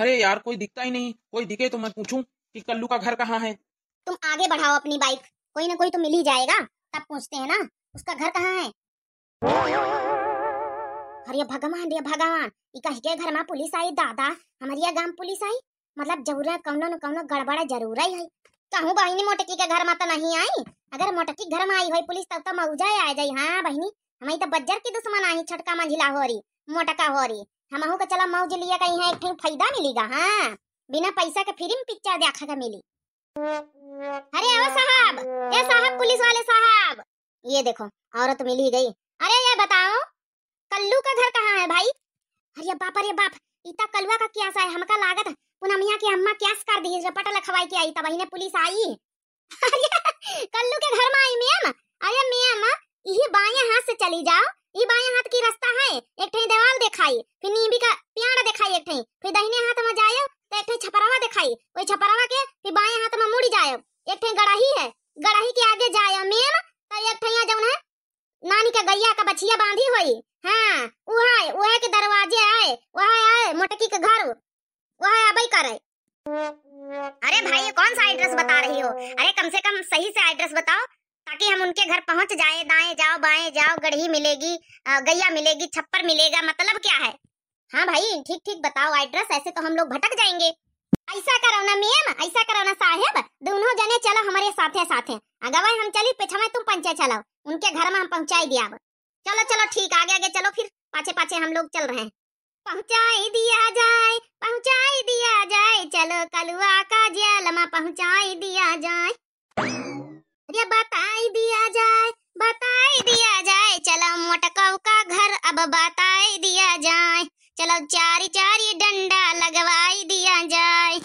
अरे यार कोई दिखता ही नहीं कोई दिखे तो मैं पूछू कि कल्लू का घर कहाँ है तुम आगे बढ़ाओ अपनी बाइक कोई ना कोई तो मिल ही जाएगा तब पूछते हैं ना उसका घर कहाँ है अरे भगवान रे भगवान के घर में पुलिस आई दादा हमारे गांव पुलिस आई मतलब जरूर कौनो न कौनो गड़बड़ा जरूर आई है कहूँ बहनी मोटकी के घर में तो नहीं आई अगर मोटकी घर में आई हुई पुलिस तब तो मऊजा आ जाई हाँ बहनी हमारी तो बज्जर की दुश्मन आई छटका मंझिला हो रही मोटका हो रही हमहू के चला मौज लिया का है एक फायदा मिलेगा हाँ बिना पैसा के फिल्म पिक्चर देखा का मिली अरे आओ साहब ए साहब पुलिस वाले साहब ये देखो औरत मिल ही गई अरे ये बताओ कल्लू का घर कहाँ है भाई अरे बाप अरे बाप इता कलुआ का क्या सा है हमका लागत पुनमिया की अम्मा क्या कर दी रपट लखवाई के आई तब ही पुलिस आई कल्लू के घर में आई मैम अरे मैम यही बाएं हाथ से चली जाओ ई बाएं हाथ की रास्ता है एक ठे देवाल दिखाई फिर नीबी का पियाड़ा दिखाई एक ठे फिर दाहिने हाथ में जायो तो एक ठे छपरावा दिखाई वही छपरावा के फिर बाएं हाथ में मुड़ी जायो एक ठे गड़ाही है गड़ाही के आगे जायो मेम तो एक ठे जौन है नानी का गैया का बछिया बांधी हुई हाँ वह वह के दरवाजे आए वह आए मोटकी के घर वह अबई करे अरे भाई ये कौन सा एड्रेस बता रही हो अरे कम से कम सही से एड्रेस बताओ ताकि हम उनके घर पहुंच जाए दाएं जाओ बाएं जाओ गढ़ी मिलेगी गैया मिलेगी छप्पर मिलेगा मतलब क्या है हाँ भाई ठीक ठीक बताओ एड्रेस ऐसे तो हम लोग भटक जाएंगे ऐसा करो ना मेम ऐसा करो ना साहेब दोनों जने चलो हमारे है साथ अगवा हम चली पिछवा तुम पंचे चलो उनके घर में हम पहुँचाई दिया चलो चलो ठीक आगे आगे चलो फिर पाछे पाछे हम लोग चल रहे हैं पहुँचाई दिया जाए पहुँचाई दिया जाए चलो कलुआ का जलमा पहुँचाई पहुंचाई दिया जाए ये बताई दिया जाए बताई दिया जाए चलो मोटकाऊ का घर अब बताई दिया जाए चलो चारी चारी डंडा लगवाई दिया जाए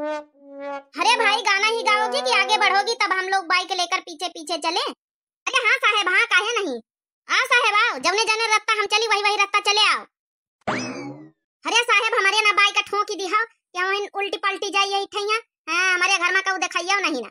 अरे भाई गाना ही गाओगी कि आगे बढ़ोगी तब हम लोग बाइक लेकर पीछे पीछे चले अरे हाँ साहेब हाँ काहे नहीं हाँ साहेब आओ जवने जाने रास्ता हम चली वही वही रास्ता चले आओ अरे साहेब हमारे ना बाइक ठोकी दिहाओ क्या उल्टी पलटी जाइए ठैया हाँ हमारे घर में कहू दिखाइयो नहीं ना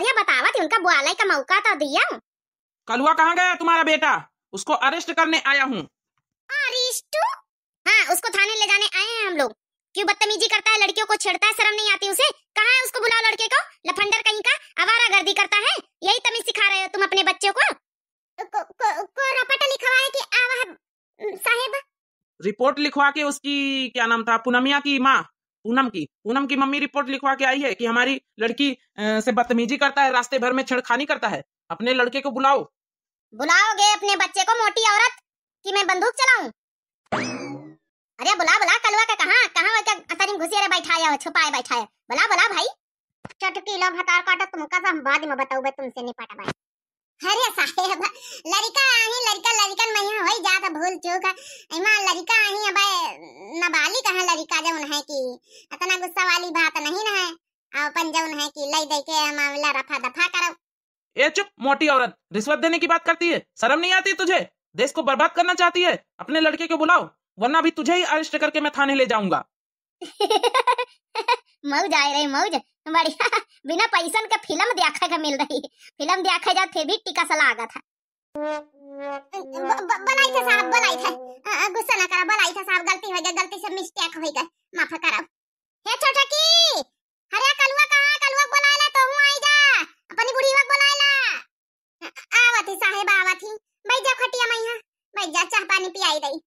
हरिया बतावा थी उनका बुआलाई का मौका तो दिया कलुआ कहाँ गया तुम्हारा बेटा उसको अरेस्ट करने आया हूँ अरेस्ट हाँ उसको थाने ले जाने आए हैं हम लोग क्यों बदतमीजी करता है लड़कियों को छेड़ता है शर्म नहीं आती उसे कहाँ है उसको बुलाओ लड़के को लफंडर कहीं का आवारा गर्दी करता है यही तमीज सिखा रहे हो तुम अपने बच्चों को को, लिखवा है आवा साहेब रिपोर्ट लिखवा के उसकी क्या नाम था पूनमिया की माँ पूनम की पूनम की मम्मी रिपोर्ट लिखवा के आई है कि हमारी लड़की से बदतमीजी करता है रास्ते भर में छेड़खानी करता है अपने लड़के को बुलाओ बुलाओगे अपने बच्चे को मोटी औरत कि मैं बंदूक चलाऊं अरे बुला बुला कलवा का कहां कहां वो अंतरिम घुसी अरे बैठाया छुपाए बैठाया बुला बुला भाई चटकी लो भतार काटा तुम हम बाद में बताऊं तुमसे नहीं पाटा भाई अरे साहेब लड़का आनी लड़का लड़कन मैं हो जात भूल चूक एमा लड़का आनी अब नाबालिग है लड़का जौन है कि इतना गुस्सा वाली बात नहीं ना है अपन जौन है कि लई दे के मामला रफा दफा करो ए चुप मोटी औरत रिश्वत देने की बात करती है शर्म नहीं आती तुझे देश को बर्बाद करना चाहती है अपने लड़के को बुलाओ वरना भी तुझे ही अरेस्ट करके मैं थाने ले जाऊंगा मौज आए रही मौज बढ़िया बिना पैसन के फिल्म देखे के मिल रही फिल्म देखे जा थे भी टीका सा लागा था बनाई था साहब बनाई था गुस्सा ना करा बनाई था साहब गलती हो गया गलती से मिस्टेक हो गई माफ कराओ हे छोटा की अरे कलुआ कहां कलुआ बुला ले तो हूं आई जा अपनी बुढ़ी वक बुला ले आवत ही साहब आवत ही बैठ जा खटिया मैया बैठ जा चाय पानी पियाई दई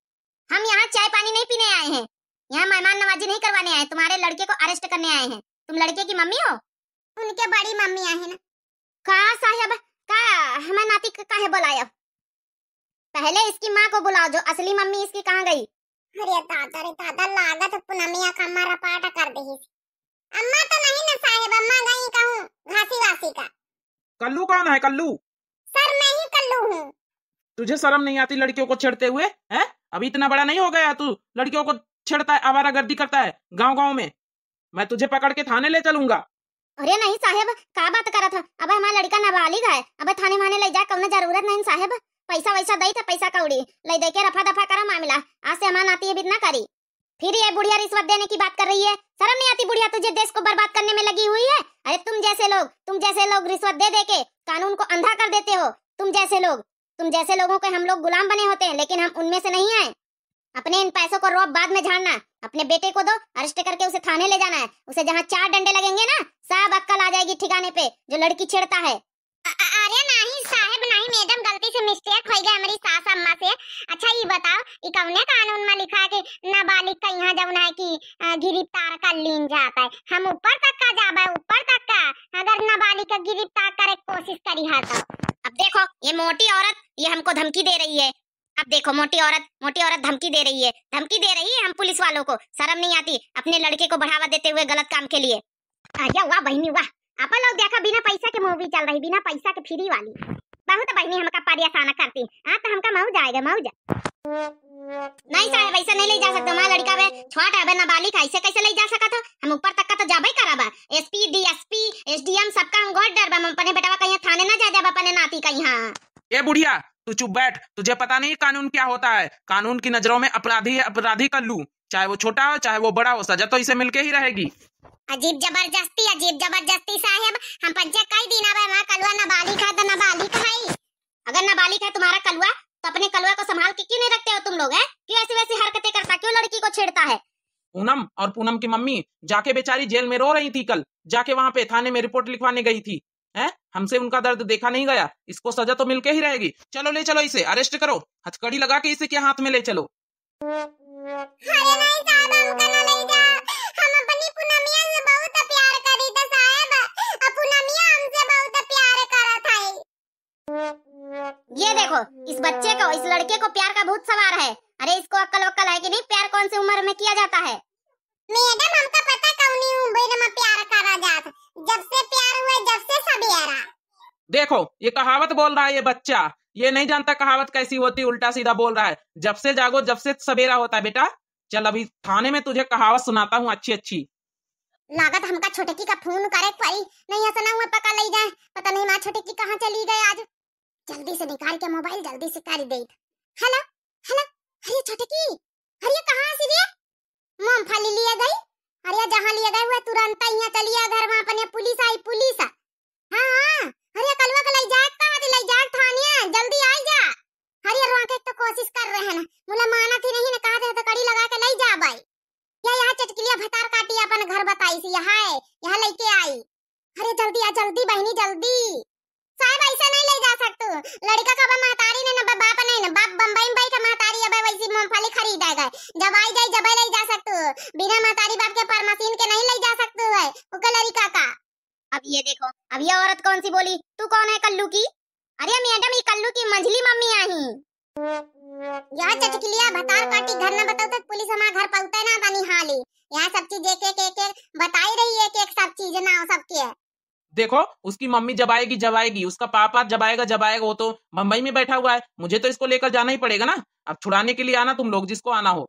हम यहां चाय पानी नहीं पीने आए हैं यहाँ मेहमान नवाजी नहीं करवाने आए तुम्हारे लड़के को अरेस्ट करने आए हैं तुम लड़के की मम्मी हो उनके बड़ी मम्मी आए ना कहा साहब कहा हमारे नाती का है बुलाया पहले इसकी माँ को बुलाओ जो असली मम्मी इसकी कहाँ गई अरे दादा रे दादा लागा तो पुनमिया का मारा पाटा कर दी अम्मा तो नहीं ना साहब अम्मा गई कहूँ घासी वासी का कल्लू कौन है कल्लू सर मैं ही कल्लू हूँ तुझे शर्म नहीं आती लड़कियों को छेड़ते हुए हैं अभी इतना बड़ा नहीं हो गया तू लड़कियों को छिड़ता है आवारा गर्दी करता है गाँव गाँव में मैं तुझे पकड़ के थाने ले चलूंगा अरे नहीं साहेब का बात करा था अब हमारा लड़का नाबालिग है अब थाने माने ले जा कौन जरूरत नहीं साहेब पैसा वैसा दे था पैसा कौड़ी ले दे के रफा दफा करा मामला आज से हमारा नाती है इतना करी फिर ये बुढ़िया रिश्वत देने की बात कर रही है शर्म नहीं आती बुढ़िया तुझे देश को बर्बाद करने में लगी हुई है अरे तुम जैसे लोग तुम जैसे लोग रिश्वत दे दे के कानून को अंधा कर देते हो तुम जैसे लोग तुम जैसे लोगों के हम लोग गुलाम बने होते हैं लेकिन हम उनमें से नहीं है अपने इन पैसों को रोब बाद में झाड़ना अपने बेटे को दो अरेस्ट करके उसे थाने ले जाना है उसे जहाँ चार डंडे लगेंगे ना सब अक्कल आ जाएगी ठिकाने पे जो लड़की छेड़ता है अरे नहीं साहब नहीं मैडम गलती से मिस्टेक हो गया हमारी सास अम्मा से अच्छा ये बताओ ये कौने कानून में लिखा है कि नाबालिग का यहाँ जब है कि गिरफ्तार कर लीन जाता है हम ऊपर तक का जाब है ऊपर तक का अगर नाबालिग का गिरफ्तार करे कोशिश करी है अब देखो ये मोटी औरत ये हमको धमकी दे रही है अब देखो मोटी औरत मोटी औरत धमकी दे रही है धमकी दे रही है हम पुलिस वालों को शर्म नहीं आती अपने लड़के को बढ़ावा देते हुए गलत काम के लिए आजा वाह बहनी वाह अपन लोग देखा बिना पैसा के मूवी चल रही बिना पैसा के फ्री वाली बहुत बहनी हमका परेशान करती हाँ तो हमका मऊ जाएगा मऊ जा नहीं साहब पैसा नहीं ले जा सकते मां लड़का वे छोट है नाबालिग ऐसे कैसे ले जा सका सकत हम ऊपर तक का तो जाबे करा कराबा एसपी डीएसपी एसडीएम सबका हम गोड डरबा हम अपने बेटावा कहीं थाने ना जा जाबा अपने नाती कहीं हां ए बुढ़िया तू चुप बैठ तुझे पता नहीं कानून क्या होता है कानून की नजरों में अपराधी है अपराधी का लू चाहे वो छोटा हो चाहे वो बड़ा हो सजा तो इसे मिलके ही रहेगी अजीब जबरदस्ती अजीब जबरदस्ती साहब हम पंचा कई दिन अब हमारा कलवा नाबालिग है तो नाबालिग है अगर नाबालिग है तुम्हारा कलवा तो अपने कलवा को संभाल के क्यों नहीं रखते हो तुम लोग है क्यों ऐसी वैसी हरकतें करता क्यों लड़की को छेड़ता है पूनम और पूनम की मम्मी जाके बेचारी जेल में रो रही थी कल जाके वहाँ पे थाने में रिपोर्ट लिखवाने गई थी है हमसे उनका दर्द देखा नहीं गया इसको सजा तो मिलके ही रहेगी चलो ले चलो इसे अरेस्ट करो हथकड़ी लगा के इसे क्या हाथ में ले चलो ये देखो इस बच्चे को इस लड़के को प्यार का भूत सवार है अरे इसको अक्कल वक्कल है कि नहीं प्यार कौन से उम्र में किया जाता है मैडम हमका पता कौन उम्र में प्यार करा जाता जब से प्यार हुआ जब से सबेरा देखो ये कहावत बोल रहा है ये बच्चा ये नहीं जानता कहावत कैसी होती उल्टा सीधा बोल रहा है जब से जागो जब से सवेरा होता है बेटा चल अभी थाने में तुझे कहावत सुनाता हूँ अच्छी अच्छी लागत हमका छोटे की का फोन करे पड़ी नहीं ऐसा ना हुआ पका ले जाए पता नहीं माँ छोटे की कहाँ चली गई आज जल्दी से निकाल के मोबाइल जल्दी से कर दे हेलो हेलो अरे छोटे की अरे कहाँ से मोम फाली लिया गई जल्दी जल्दी आ जल्दी बहनी जल्दी साहब ऐसा नहीं ले जा सकते लड़का का महतारी ने ना बाप नहीं ना बाप बम्बई बम्बई का महतारी अब वैसी मूंगफली खरीद आएगा जब आई जाए जब ले जा सकते बिना महतारी बाप के परमसीन के नहीं ले जा सकते है उका लड़का का अब ये देखो अब ये औरत कौन सी बोली तू कौन है कल्लू की अरे मैडम ये कल्लू की मंझली मम्मी आई यहाँ चटकिलिया भतार काटी घर न बताओ तो पुलिस हमारा घर पहुंचता है ना तानी हाली यहाँ सब चीज एक एक एक एक बताई रही है कि एक सब चीज ना सब है देखो उसकी मम्मी जब आएगी जब आएगी उसका पापा जब आएगा जब आएगा वो तो मुंबई में बैठा हुआ है मुझे तो इसको लेकर जाना ही पड़ेगा ना अब छुड़ाने के लिए आना तुम लोग जिसको आना हो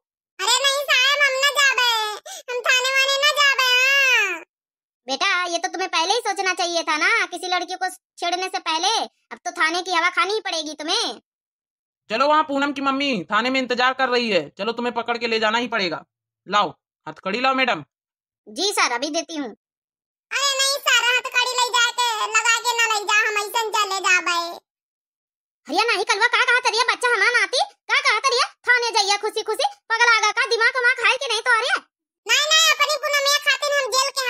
बेटा ये तो तुम्हें पहले ही सोचना चाहिए था ना किसी लड़की को छेड़ने से पहले अब तो थाने की हवा खानी ही पड़ेगी तुम्हें चलो वहाँ पूनम की मम्मी थाने में इंतजार कर रही है चलो तुम्हें पकड़ के ले जाना ही पड़ेगा लाओ हथकड़ी लाओ मैडम जी सर अभी देती हूँ हरिया नहीं कलवा का कहा तरिया बच्चा हमाम नाती का कहा तरिया थाने जाइया खुशी खुशी पगला आगा का दिमाग उमा खाए के नहीं तो आ रही नहीं नहीं अपनी पुनमिया खाते हम जेल के